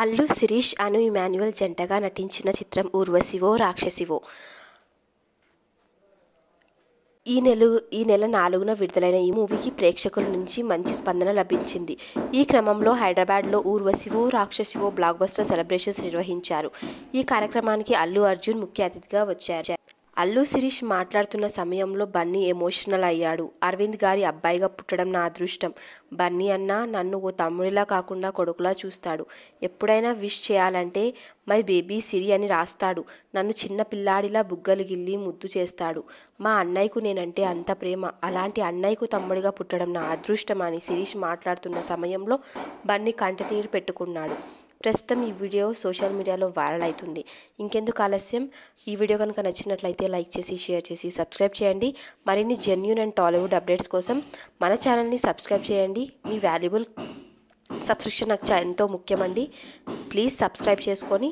అల్లు శిరీష్ అను Emmanuel జంటగా నటించిన చిత్రం ఊర్వశివో రాక్షసివో ఈ నెల ఈ నెల నాలుగున విడుదలైన ఈ మూవీకి ప్రేక్షకుల నుంచి మంచి స్పందన లభించింది ఈ క్రమంలో హైదరాబాద్లో Urvasivo Rakshasivo blockbuster celebrations నిర్వహించారు ఈ కార్యక్రమానికి అల్లు అర్జున్ ముఖ్య అతిథిగా వచ్చారు అల్లు శిరీష్ మాట్లాడుతున్న సమయంలో బన్నీ ఎమోషనల్ అయ్యాడు అరవింద్ గారి అబ్బాయిగా పుట్టడం నా అదృష్టం బన్నీ అన్న నన్ను ఓ తమ్ముడిలా కాకుండా కొడుకులా చూస్తాడు ఎప్పుడైనా విష్ చేయాలంటే మై బేబీ సిరి అని రాస్తాడు నన్ను చిన్న పిల్లాడిలా బుగ్గలు గిల్లి ముద్దు చేస్తాడు మా అన్నయ్యకు నేనంటే అంత ప్రేమ అలాంటి అన్నయ్యకు తమ్ముడిగా పుట్టడం నా అదృష్టం అని శిరీష్ మాట్లాడుతున్న సమయంలో బన్నీ కంటినీరు పెట్టుకున్నాడు ప్రస్తుతం ఈ వీడియో సోషల్ మీడియాలో వైరల్ అవుతుంది ఇంకెందుకు ఆలస్యం ఈ వీడియో కనుక నచ్చినట్లయితే లైక్ చేసి షేర్ చేసి సబ్స్క్రైబ్ చేయండి మరిన్ని జెన్యున్ అండ్ టాలీవుడ్ అప్డేట్స్ కోసం మన ఛానల్ని సబ్స్క్రైబ్ చేయండి మీ వాల్యుబుల్ సబ్స్క్రిప్షన్ నాకు ఎంతో ముఖ్యమండి ప్లీజ్ సబ్స్క్రైబ్ చేసుకొని